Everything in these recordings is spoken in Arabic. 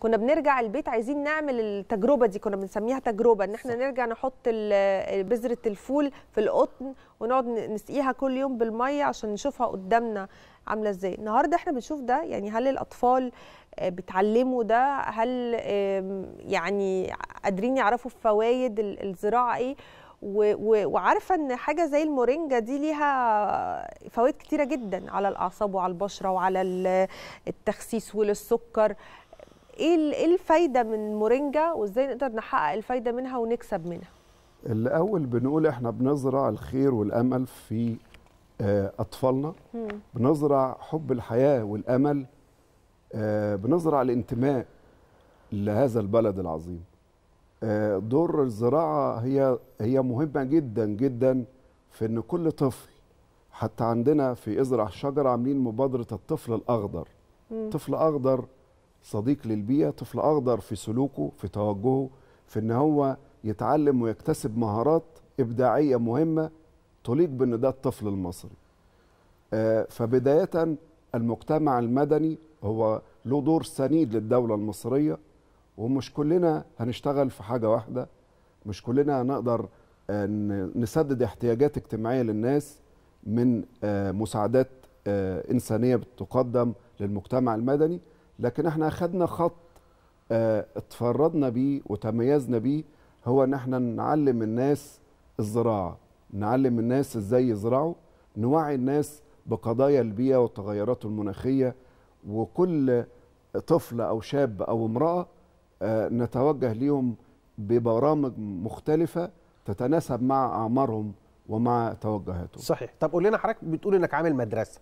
كنا بنرجع البيت عايزين نعمل التجربه دي كنا بنسميها تجربه ان احنا نرجع نحط آه، بذره الفول في القطن ونقعد نسقيها كل يوم بالميه عشان نشوفها قدامنا عامله ازاي النهارده احنا بنشوف ده يعني هل الاطفال آه، بيتعلموا ده هل يعني قادرين يعرفوا فوائد الزراعه ايه وعارفه ان حاجه زي المورينجا دي ليها فوائد كتيره جدا على الاعصاب وعلى البشره وعلى التخسيس وللسكر ايه, ايه الفايده من مورينجا وازاي نقدر نحقق الفايده منها ونكسب منها الاول بنقول احنا بنزرع الخير والامل في آه، اطفالنا بنزرع حب الحياه والامل آه، بنزرع الانتماء لهذا البلد العظيم آه، دور الزراعه هي هي مهمه جدا جدا في ان كل طفل حتى عندنا في ازرع شجره عاملين مبادره الطفل الاخضر طفل اخضر صديق للبيئه طفل اخضر في سلوكه في توجهه في ان هو يتعلم ويكتسب مهارات ابداعيه مهمه تليق بان ده الطفل المصري آه، فبدايه المجتمع المدني هو له دور سنيد للدوله المصريه ومش كلنا هنشتغل في حاجه واحده مش كلنا هنقدر آه، نسدد احتياجات اجتماعيه للناس من آه، مساعدات انسانيه بتقدم للمجتمع المدني لكن احنا اخذنا خط اه اتفردنا بيه وتميزنا بيه هو ان احنا نعلم الناس الزراعه نعلم الناس ازاي يزرعوا نوعي الناس بقضايا البيئه والتغيرات المناخيه وكل طفل او شاب او امراه اه نتوجه ليهم ببرامج مختلفه تتناسب مع اعمارهم ومع توجهاتهم صحيح طب قول لنا حضرتك بتقول انك عامل مدرسه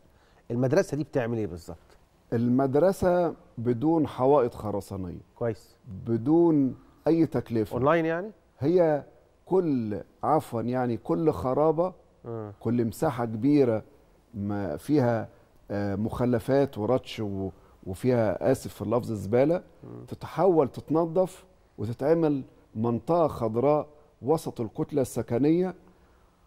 المدرسه دي بتعمل ايه بالظبط المدرسه بدون حوائط خرسانيه كويس بدون اي تكلفه اونلاين يعني هي كل عفوا يعني كل خرابه آه. كل مساحه كبيره ما فيها آه، مخلفات ورطش وفيها اسف في اللفظ زباله تتحول تتنظف وتتعمل منطقه خضراء وسط الكتله السكنيه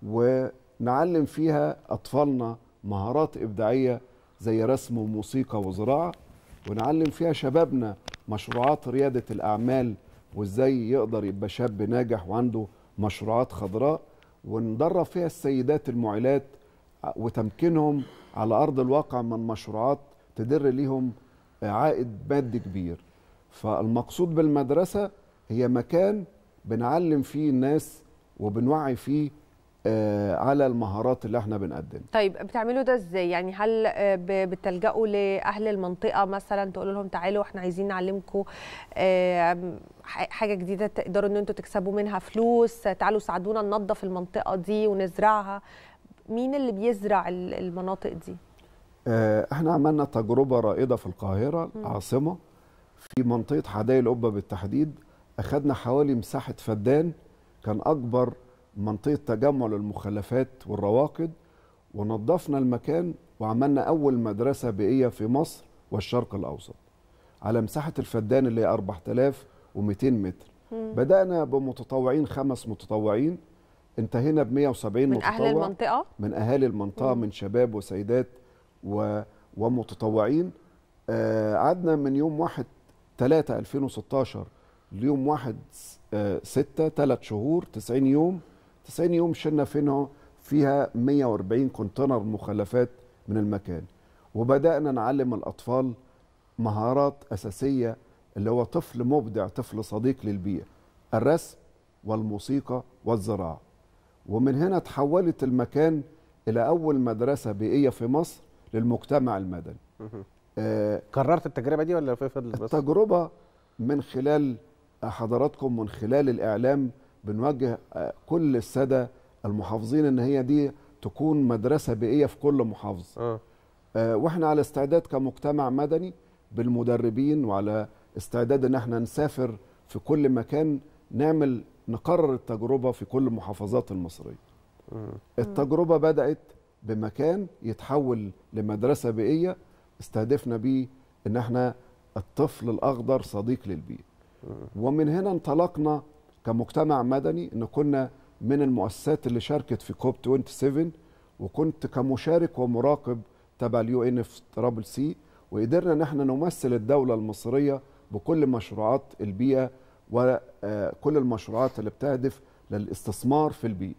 ونعلم فيها اطفالنا مهارات ابداعيه زي رسم وموسيقى وزراعه ونعلم فيها شبابنا مشروعات رياده الاعمال وازاي يقدر يبقى شاب ناجح وعنده مشروعات خضراء وندرب فيها السيدات المعيلات وتمكينهم على ارض الواقع من مشروعات تدر ليهم عائد مادي كبير فالمقصود بالمدرسه هي مكان بنعلم فيه الناس وبنوعي فيه آه، على المهارات اللي احنا بنقدمها طيب بتعملوا ده ازاي يعني هل آه، بتلجأوا لاهل المنطقه مثلا تقولوا لهم تعالوا احنا عايزين نعلمكم حاجه جديده تقدروا ان انتوا تكسبوا منها فلوس تعالوا ساعدونا ننظف المنطقه دي ونزرعها مين اللي بيزرع المناطق دي آه، احنا عملنا تجربه رائده في القاهره العاصمه في منطقه حدائق القبه بالتحديد اخذنا حوالي مساحه فدان كان اكبر منطقه تجمع للمخلفات والرواقد ونظفنا المكان وعملنا اول مدرسه بيئيه في مصر والشرق الاوسط على مساحه الفدان اللي هي 4200 متر مم. بدانا بمتطوعين خمس متطوعين انتهينا ب 170 من متطوع من اهل المنطقه من اهالي المنطقه مم. من شباب وسيدات و... ومتطوعين آه قعدنا من يوم 1 3 2016 ليوم 1 6 ثلاث شهور 90 يوم 90 يوم شلنا فينها فيها 140 كونتينر مخلفات من المكان وبدانا نعلم الاطفال مهارات اساسيه اللي هو طفل مبدع طفل صديق للبيئه الرسم والموسيقى والزراعه ومن هنا تحولت المكان الى اول مدرسه بيئيه في مصر للمجتمع المدني آه كررت التجربه دي ولا في فضل بس التجربه من خلال حضراتكم من خلال الاعلام بنوجه آه، كل الساده المحافظين ان هي دي تكون مدرسه بيئيه في كل محافظ آه. آه. واحنا على استعداد كمجتمع مدني بالمدربين وعلى استعداد ان احنا نسافر في كل مكان نعمل نقرر التجربه في كل المحافظات المصريه آه. التجربه بدات بمكان يتحول لمدرسه بيئيه استهدفنا بيه ان احنا الطفل الاخضر صديق للبيئه آه. ومن هنا انطلقنا كمجتمع مدني ان كنا من المؤسسات اللي شاركت في كوب 27 وكنت كمشارك ومراقب تبع اليو ان في ترابل سي وقدرنا ان احنا نمثل الدوله المصريه بكل مشروعات البيئه وكل آه، المشروعات اللي بتهدف للاستثمار في البيئه